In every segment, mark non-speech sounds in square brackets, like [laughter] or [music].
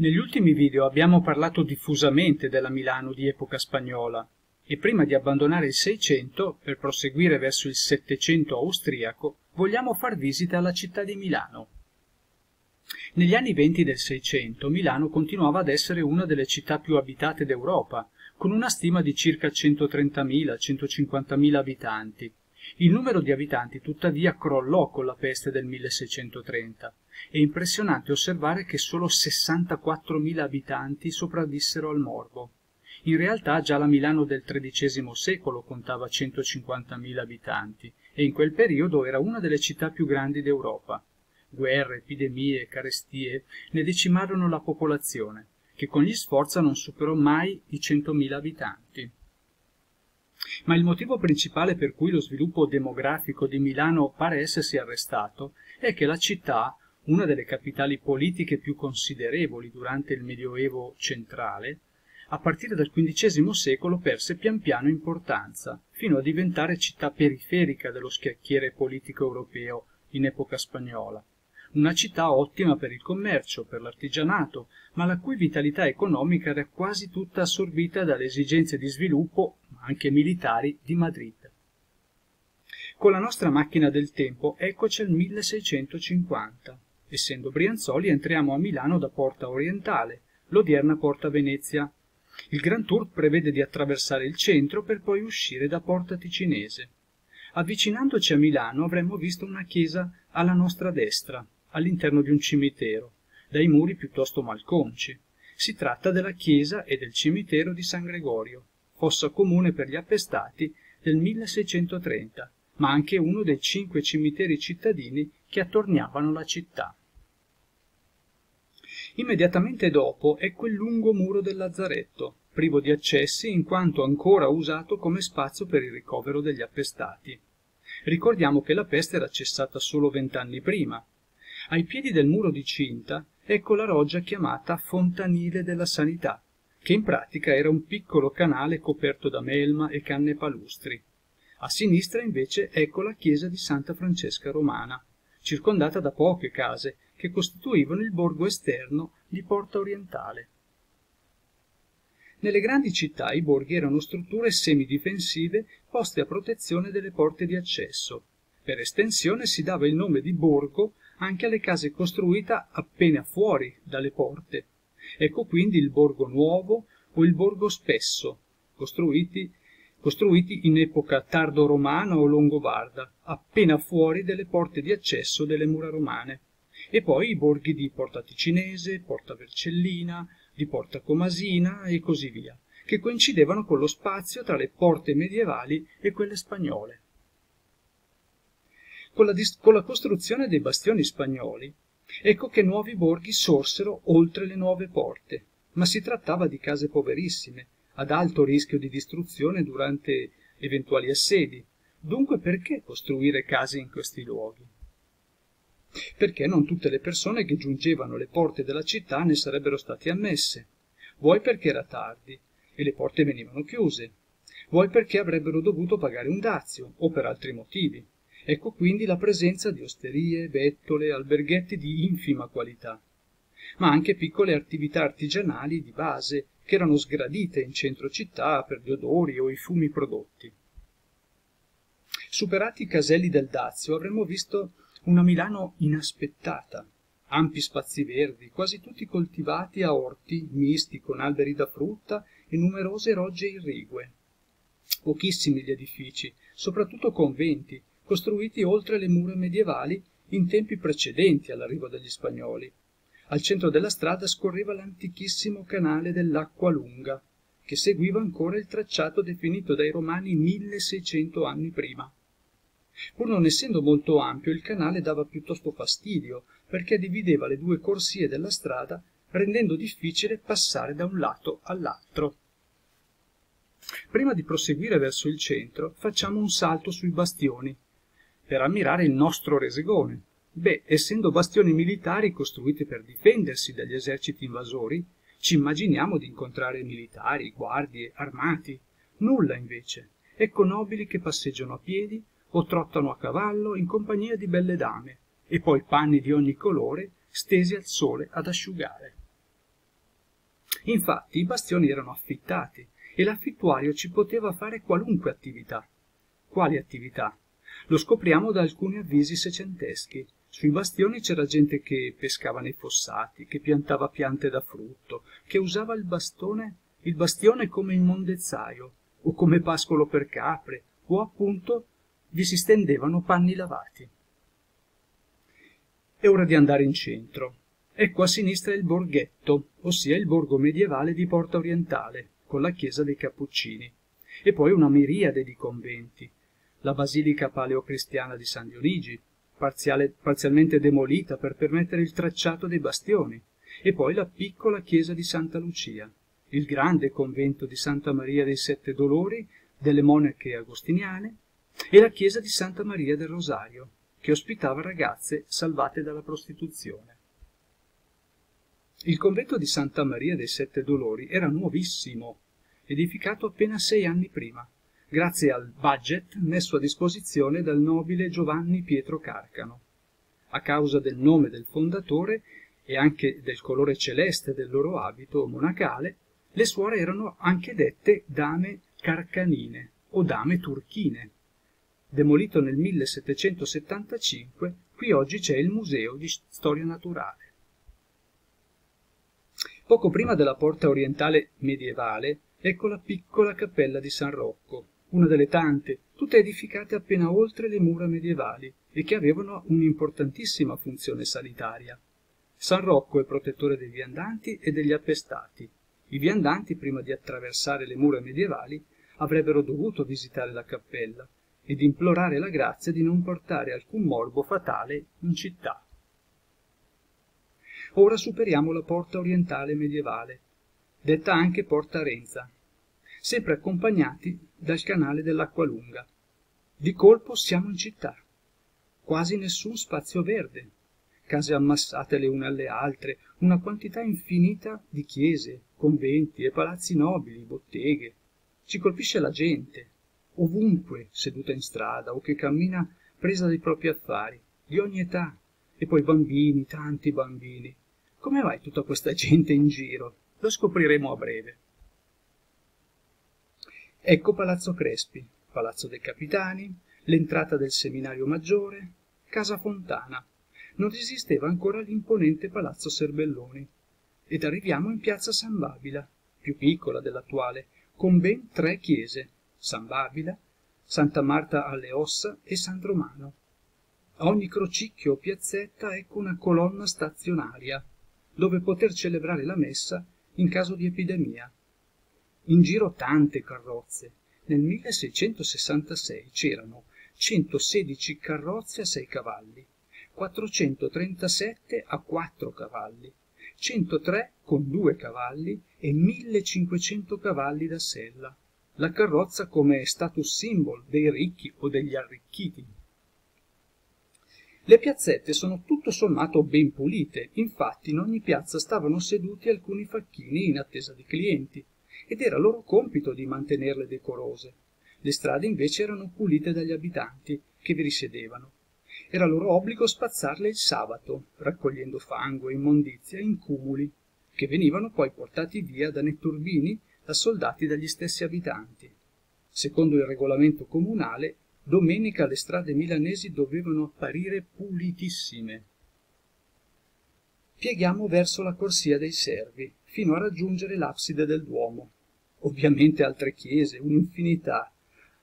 Negli ultimi video abbiamo parlato diffusamente della Milano di epoca spagnola e prima di abbandonare il Seicento per proseguire verso il Settecento austriaco vogliamo far visita alla città di Milano. Negli anni venti del Seicento Milano continuava ad essere una delle città più abitate d'Europa, con una stima di circa 130.000-150.000 abitanti, il numero di abitanti tuttavia crollò con la peste del 1630. È impressionante osservare che solo 64.000 abitanti sopravvissero al morbo. In realtà già la Milano del XIII secolo contava 150.000 abitanti e in quel periodo era una delle città più grandi d'Europa. Guerre, epidemie, carestie ne decimarono la popolazione, che con gli sforza non superò mai i 100.000 abitanti ma il motivo principale per cui lo sviluppo demografico di Milano pare essersi arrestato è che la città, una delle capitali politiche più considerevoli durante il Medioevo centrale, a partire dal XV secolo perse pian piano importanza, fino a diventare città periferica dello schiacchiere politico europeo in epoca spagnola. Una città ottima per il commercio, per l'artigianato, ma la cui vitalità economica era quasi tutta assorbita dalle esigenze di sviluppo anche militari, di Madrid. Con la nostra macchina del tempo eccoci al 1650. Essendo Brianzoli entriamo a Milano da Porta Orientale, l'odierna Porta Venezia. Il Grand Tour prevede di attraversare il centro per poi uscire da Porta Ticinese. Avvicinandoci a Milano avremmo visto una chiesa alla nostra destra, all'interno di un cimitero, dai muri piuttosto malconci. Si tratta della chiesa e del cimitero di San Gregorio, fossa comune per gli appestati del 1630, ma anche uno dei cinque cimiteri cittadini che attorniavano la città. Immediatamente dopo è quel lungo muro del Lazzaretto, privo di accessi in quanto ancora usato come spazio per il ricovero degli appestati. Ricordiamo che la peste era cessata solo vent'anni prima. Ai piedi del muro di Cinta ecco la roggia chiamata Fontanile della Sanità, che in pratica era un piccolo canale coperto da melma e canne palustri. A sinistra invece ecco la chiesa di Santa Francesca Romana, circondata da poche case che costituivano il borgo esterno di Porta Orientale. Nelle grandi città i borghi erano strutture semidifensive poste a protezione delle porte di accesso. Per estensione si dava il nome di borgo anche alle case costruite appena fuori dalle porte, Ecco quindi il borgo nuovo o il borgo spesso, costruiti, costruiti in epoca tardo-romana o longobarda, appena fuori delle porte di accesso delle mura romane. E poi i borghi di Porta Ticinese, Porta Vercellina, di Porta Comasina e così via, che coincidevano con lo spazio tra le porte medievali e quelle spagnole. Con la, con la costruzione dei bastioni spagnoli, ecco che nuovi borghi sorsero oltre le nuove porte ma si trattava di case poverissime ad alto rischio di distruzione durante eventuali assedi dunque perché costruire case in questi luoghi perché non tutte le persone che giungevano alle porte della città ne sarebbero state ammesse vuoi perché era tardi e le porte venivano chiuse vuoi perché avrebbero dovuto pagare un dazio o per altri motivi Ecco quindi la presenza di osterie, bettole, alberghetti di infima qualità, ma anche piccole attività artigianali di base che erano sgradite in centro città per gli odori o i fumi prodotti. Superati i caselli del Dazio avremmo visto una Milano inaspettata, ampi spazi verdi, quasi tutti coltivati a orti misti con alberi da frutta e numerose rogge irrigue. Pochissimi gli edifici, soprattutto conventi, costruiti oltre le mura medievali in tempi precedenti all'arrivo degli spagnoli. Al centro della strada scorreva l'antichissimo canale dell'Acqua Lunga, che seguiva ancora il tracciato definito dai romani 1600 anni prima. Pur non essendo molto ampio, il canale dava piuttosto fastidio, perché divideva le due corsie della strada, rendendo difficile passare da un lato all'altro. Prima di proseguire verso il centro, facciamo un salto sui bastioni, per ammirare il nostro Resegone. Beh, essendo bastioni militari costruiti per difendersi dagli eserciti invasori, ci immaginiamo di incontrare militari, guardie, armati. Nulla invece. Ecco nobili che passeggiano a piedi o trottano a cavallo in compagnia di belle dame, e poi panni di ogni colore stesi al sole ad asciugare. Infatti i bastioni erano affittati e l'affittuario ci poteva fare qualunque attività. Quali attività? Lo scopriamo da alcuni avvisi secenteschi. Sui bastioni c'era gente che pescava nei fossati, che piantava piante da frutto, che usava il bastone, il bastione come immondezzaio, o come pascolo per capre, o appunto vi si stendevano panni lavati. È ora di andare in centro. Ecco a sinistra il borghetto, ossia il borgo medievale di Porta Orientale, con la chiesa dei Cappuccini, e poi una miriade di conventi, la basilica paleocristiana di San Dionigi, parziale, parzialmente demolita per permettere il tracciato dei bastioni, e poi la piccola chiesa di Santa Lucia, il grande convento di Santa Maria dei Sette Dolori delle monache agostiniane e la chiesa di Santa Maria del Rosario, che ospitava ragazze salvate dalla prostituzione. Il convento di Santa Maria dei Sette Dolori era nuovissimo, edificato appena sei anni prima, grazie al budget messo a disposizione dal nobile Giovanni Pietro Carcano. A causa del nome del fondatore e anche del colore celeste del loro abito monacale, le suore erano anche dette dame carcanine o dame turchine. Demolito nel 1775, qui oggi c'è il Museo di Storia Naturale. Poco prima della porta orientale medievale, ecco la piccola cappella di San Rocco, una delle tante, tutte edificate appena oltre le mura medievali e che avevano un'importantissima funzione sanitaria. San Rocco è protettore dei viandanti e degli appestati. I viandanti, prima di attraversare le mura medievali, avrebbero dovuto visitare la cappella ed implorare la grazia di non portare alcun morbo fatale in città. Ora superiamo la porta orientale medievale, detta anche Porta Renza, sempre accompagnati dal canale lunga. Di colpo siamo in città. Quasi nessun spazio verde. Case ammassate le une alle altre, una quantità infinita di chiese, conventi e palazzi nobili, botteghe. Ci colpisce la gente, ovunque seduta in strada o che cammina presa dai propri affari, di ogni età, e poi bambini, tanti bambini. Come mai tutta questa [laughs] gente in giro? Lo scopriremo a breve. Ecco Palazzo Crespi, Palazzo dei Capitani, l'entrata del Seminario Maggiore, Casa Fontana. Non esisteva ancora l'imponente Palazzo Serbelloni. Ed arriviamo in Piazza San Babila, più piccola dell'attuale, con ben tre chiese, San Babila, Santa Marta alle Ossa e San Romano. A ogni crocicchio o piazzetta ecco una colonna stazionaria, dove poter celebrare la messa in caso di epidemia in giro tante carrozze. Nel 1666 c'erano 116 carrozze a 6 cavalli, 437 a 4 cavalli, 103 con 2 cavalli e 1500 cavalli da sella. La carrozza come status symbol dei ricchi o degli arricchiti. Le piazzette sono tutto sommato ben pulite, infatti in ogni piazza stavano seduti alcuni facchini in attesa di clienti ed era loro compito di mantenerle decorose. Le strade invece erano pulite dagli abitanti che vi risiedevano. Era loro obbligo spazzarle il sabato, raccogliendo fango e immondizia in cumuli, che venivano poi portati via da netturbini da soldati dagli stessi abitanti. Secondo il regolamento comunale, domenica le strade milanesi dovevano apparire pulitissime. Pieghiamo verso la corsia dei servi, fino a raggiungere l'abside del Duomo, ovviamente altre chiese, un'infinità,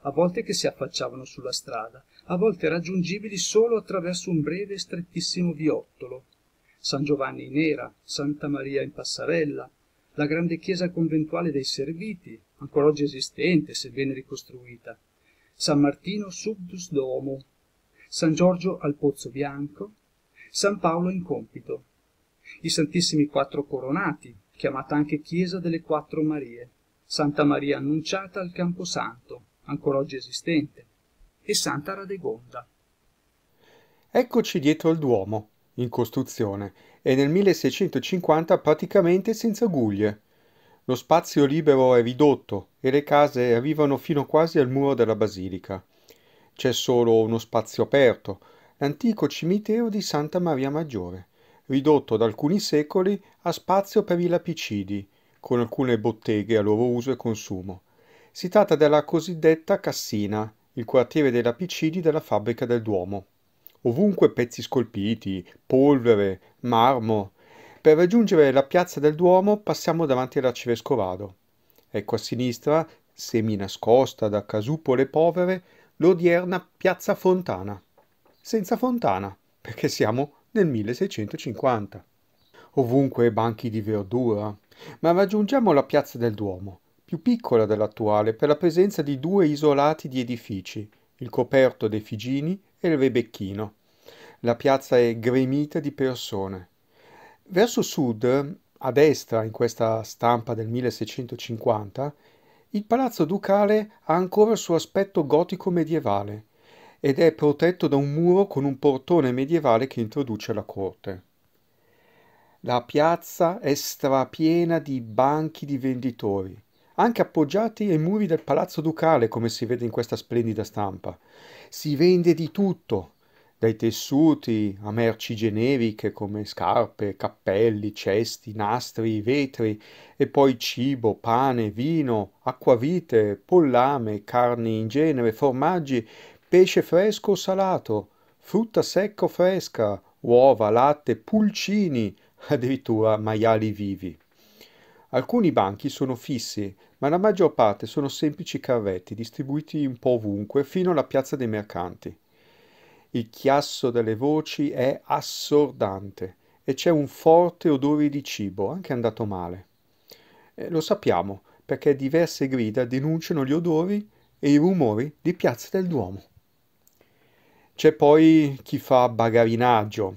a volte che si affacciavano sulla strada, a volte raggiungibili solo attraverso un breve e strettissimo viottolo. San Giovanni in Era, Santa Maria in Passarella, la grande chiesa conventuale dei Serviti, ancora oggi esistente, sebbene ricostruita, San Martino Subdus Domo, San Giorgio al Pozzo Bianco, San Paolo in Compito, i Santissimi Quattro Coronati, chiamata anche Chiesa delle Quattro Marie, Santa Maria Annunciata al Camposanto, ancora oggi esistente, e Santa Radegonda. Eccoci dietro il Duomo, in costruzione, e nel 1650 praticamente senza guglie. Lo spazio libero è ridotto e le case arrivano fino quasi al muro della basilica. C'è solo uno spazio aperto, l'antico cimitero di Santa Maria Maggiore, ridotto da alcuni secoli a spazio per i lapicidi, con alcune botteghe a loro uso e consumo. Si tratta della cosiddetta Cassina, il quartiere dei lapicidi della fabbrica del Duomo. Ovunque pezzi scolpiti, polvere, marmo. Per raggiungere la piazza del Duomo passiamo davanti all'arcivescovado. Ecco a sinistra, semi nascosta da casupole povere, l'odierna piazza Fontana. Senza fontana, perché siamo nel 1650. Ovunque banchi di verdura, ma raggiungiamo la piazza del Duomo, più piccola dell'attuale per la presenza di due isolati di edifici, il coperto dei Figini e il Rebecchino. La piazza è gremita di persone. Verso sud, a destra in questa stampa del 1650, il palazzo ducale ha ancora il suo aspetto gotico medievale ed è protetto da un muro con un portone medievale che introduce la corte. La piazza è strapiena di banchi di venditori, anche appoggiati ai muri del palazzo ducale, come si vede in questa splendida stampa. Si vende di tutto, dai tessuti a merci generiche come scarpe, cappelli, cesti, nastri, vetri, e poi cibo, pane, vino, acquavite, pollame, carni in genere, formaggi, pesce fresco o salato, frutta secca o fresca, uova, latte, pulcini, addirittura maiali vivi. Alcuni banchi sono fissi, ma la maggior parte sono semplici carretti distribuiti un po' ovunque fino alla piazza dei mercanti. Il chiasso delle voci è assordante e c'è un forte odore di cibo, anche andato male. Eh, lo sappiamo perché diverse grida denunciano gli odori e i rumori di Piazza del Duomo. C'è poi chi fa bagarinaggio,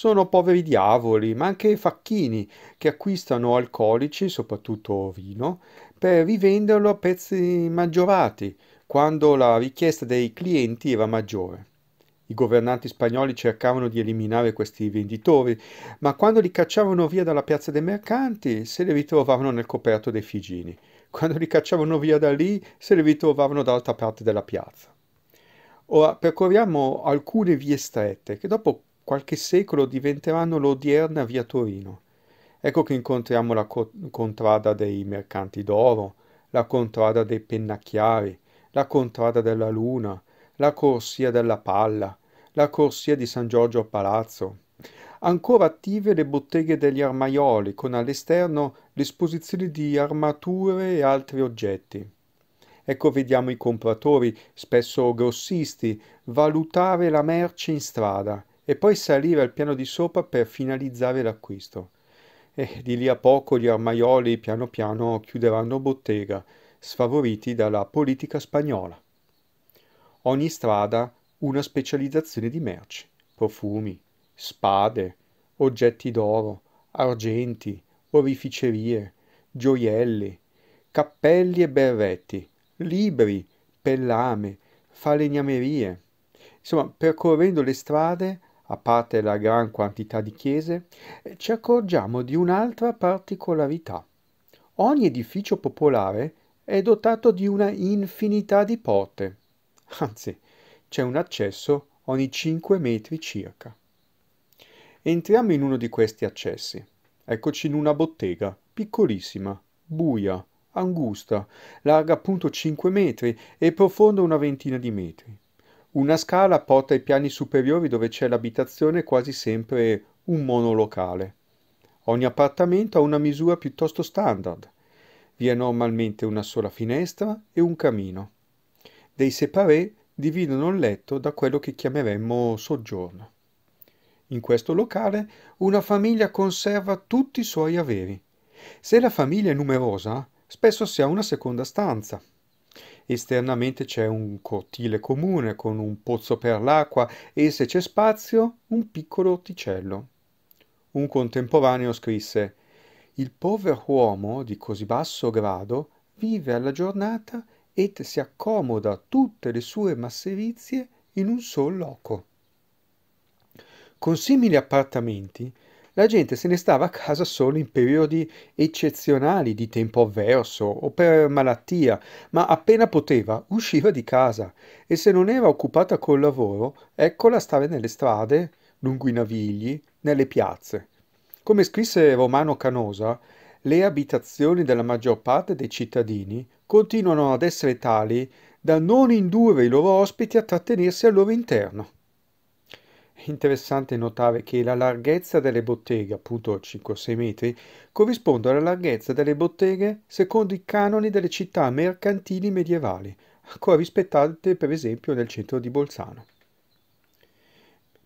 sono poveri diavoli, ma anche facchini che acquistano alcolici, soprattutto vino, per rivenderlo a prezzi maggiorati quando la richiesta dei clienti era maggiore. I governanti spagnoli cercavano di eliminare questi venditori, ma quando li cacciavano via dalla piazza dei mercanti se li ritrovavano nel coperto dei figini. Quando li cacciavano via da lì se li ritrovavano dall'altra parte della piazza. Ora percorriamo alcune vie strette che dopo qualche secolo diventeranno l'odierna via Torino. Ecco che incontriamo la co contrada dei mercanti d'oro, la contrada dei pennacchiari, la contrada della luna, la corsia della palla, la corsia di San Giorgio a Palazzo. Ancora attive le botteghe degli armaioli, con all'esterno l'esposizione di armature e altri oggetti. Ecco vediamo i compratori, spesso grossisti, valutare la merce in strada, e poi salire al piano di sopra per finalizzare l'acquisto. E di lì a poco gli armaioli piano piano chiuderanno bottega, sfavoriti dalla politica spagnola. Ogni strada una specializzazione di merci, profumi, spade, oggetti d'oro, argenti, orificerie, gioielli, cappelli e berretti, libri, pellame, falegnamerie. Insomma, percorrendo le strade a parte la gran quantità di chiese, eh, ci accorgiamo di un'altra particolarità. Ogni edificio popolare è dotato di una infinità di porte, [laughs] anzi c'è un accesso ogni 5 metri circa. Entriamo in uno di questi accessi. Eccoci in una bottega, piccolissima, buia, angusta, larga appunto 5 metri e profonda una ventina di metri. Una scala porta ai piani superiori dove c'è l'abitazione quasi sempre un monolocale. Ogni appartamento ha una misura piuttosto standard. Vi è normalmente una sola finestra e un camino. Dei separé dividono il letto da quello che chiameremmo soggiorno. In questo locale una famiglia conserva tutti i suoi averi. Se la famiglia è numerosa, spesso si ha una seconda stanza, Esternamente c'è un cortile comune con un pozzo per l'acqua e se c'è spazio un piccolo orticello. Un contemporaneo scrisse Il povero uomo di così basso grado vive alla giornata ed si accomoda tutte le sue masserizie in un sol loco. Con simili appartamenti la gente se ne stava a casa solo in periodi eccezionali di tempo avverso o per malattia, ma appena poteva usciva di casa e se non era occupata col lavoro, eccola stare nelle strade, lungo i navigli, nelle piazze. Come scrisse Romano Canosa, le abitazioni della maggior parte dei cittadini continuano ad essere tali da non indurre i loro ospiti a trattenersi al loro interno interessante notare che la larghezza delle botteghe, appunto 5-6 metri, corrisponde alla larghezza delle botteghe secondo i canoni delle città mercantili medievali, ancora rispettate per esempio nel centro di Bolzano.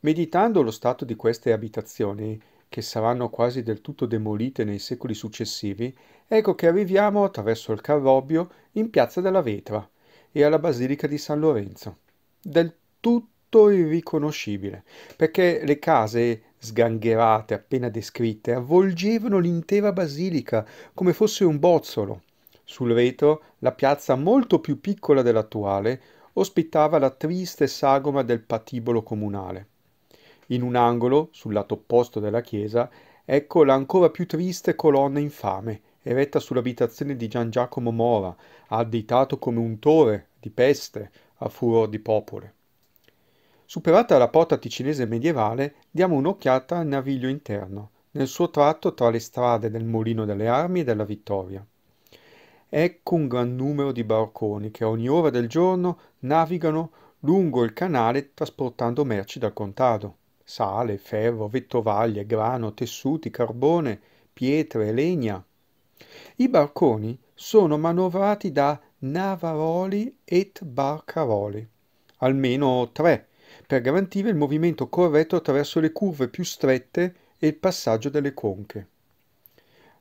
Meditando lo stato di queste abitazioni, che saranno quasi del tutto demolite nei secoli successivi, ecco che arriviamo attraverso il Carrobbio in piazza della Vetra e alla Basilica di San Lorenzo, del tutto tutto irriconoscibile, perché le case sgangherate appena descritte avvolgevano l'intera basilica come fosse un bozzolo. Sul retro, la piazza molto più piccola dell'attuale ospitava la triste sagoma del patibolo comunale. In un angolo, sul lato opposto della chiesa, ecco l'ancora più triste colonna infame, eretta sull'abitazione di Gian Giacomo Mora, additato come un untore di peste a furor di popole. Superata la porta ticinese medievale, diamo un'occhiata al naviglio interno, nel suo tratto tra le strade del Molino delle Armi e della Vittoria. Ecco un gran numero di barconi che ogni ora del giorno navigano lungo il canale trasportando merci dal contado. Sale, ferro, vettovaglie, grano, tessuti, carbone, pietre, legna. I barconi sono manovrati da navaroli et barcaroli, almeno tre, per garantire il movimento corretto attraverso le curve più strette e il passaggio delle conche.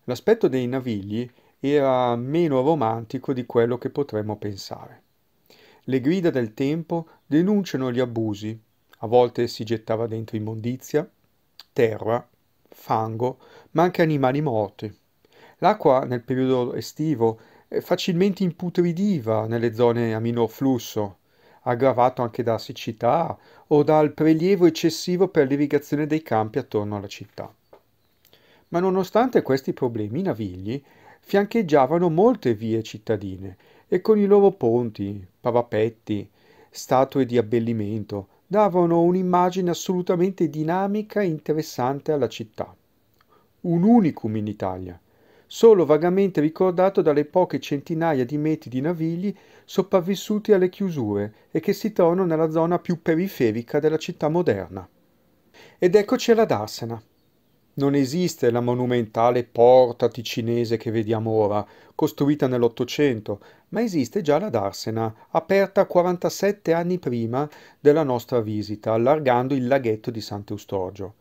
L'aspetto dei navigli era meno romantico di quello che potremmo pensare. Le grida del tempo denunciano gli abusi, a volte si gettava dentro immondizia, terra, fango, ma anche animali morti. L'acqua nel periodo estivo eh, facilmente imputridiva nelle zone a minor flusso, aggravato anche da siccità o dal prelievo eccessivo per l'irrigazione dei campi attorno alla città. Ma nonostante questi problemi, i navigli fiancheggiavano molte vie cittadine e con i loro ponti, parapetti, statue di abbellimento davano un'immagine assolutamente dinamica e interessante alla città. Un unicum in Italia – solo vagamente ricordato dalle poche centinaia di metri di navigli sopravvissuti alle chiusure e che si trovano nella zona più periferica della città moderna. Ed eccoci alla Darsena. Non esiste la monumentale porta ticinese che vediamo ora, costruita nell'Ottocento, ma esiste già la Darsena, aperta 47 anni prima della nostra visita, allargando il laghetto di Sant'Eustorgio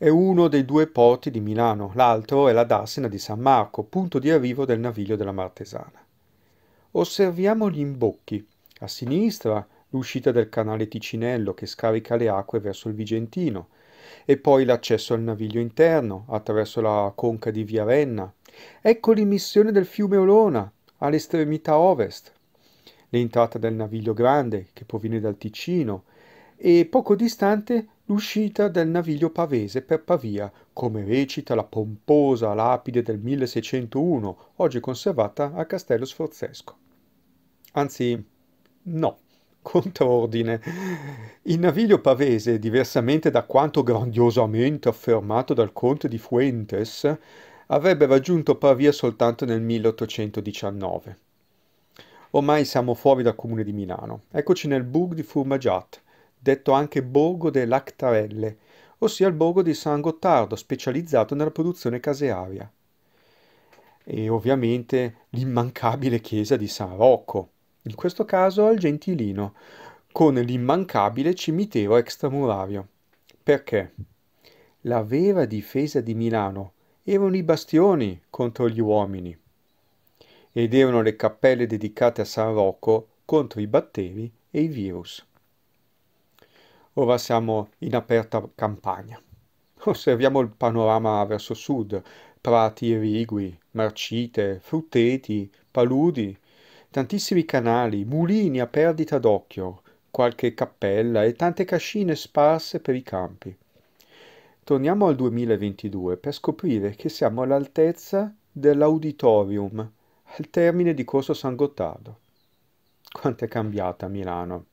è uno dei due porti di Milano, l'altro è la darsena di San Marco, punto di arrivo del naviglio della Martesana. Osserviamo gli imbocchi. A sinistra l'uscita del canale Ticinello che scarica le acque verso il Vigentino e poi l'accesso al naviglio interno attraverso la conca di Via Renna. Ecco l'immissione del fiume Olona all'estremità ovest, l'entrata del naviglio Grande che proviene dal Ticino e poco distante l'uscita del naviglio pavese per Pavia, come recita la pomposa lapide del 1601, oggi conservata a Castello Sforzesco. Anzi, no, [laughs] controordine. Il naviglio pavese, diversamente da quanto grandiosamente affermato dal conte di Fuentes, avrebbe raggiunto Pavia soltanto nel 1819. Ormai siamo fuori dal comune di Milano. Eccoci nel Bug di Furmagiat, detto anche Borgo de Lactarelle, ossia il borgo di San Gottardo, specializzato nella produzione casearia. E ovviamente l'immancabile chiesa di San Rocco, in questo caso al Gentilino, con l'immancabile cimitero extramurario. Perché? La vera difesa di Milano erano i bastioni contro gli uomini ed erano le cappelle dedicate a San Rocco contro i batteri e i virus. Ora siamo in aperta campagna. Osserviamo il panorama verso sud, prati irrigui, marcite, frutteti, paludi, tantissimi canali, mulini a perdita d'occhio, qualche cappella e tante cascine sparse per i campi. Torniamo al 2022 per scoprire che siamo all'altezza dell'auditorium al termine di Corso San Gottardo. Quanto è cambiata Milano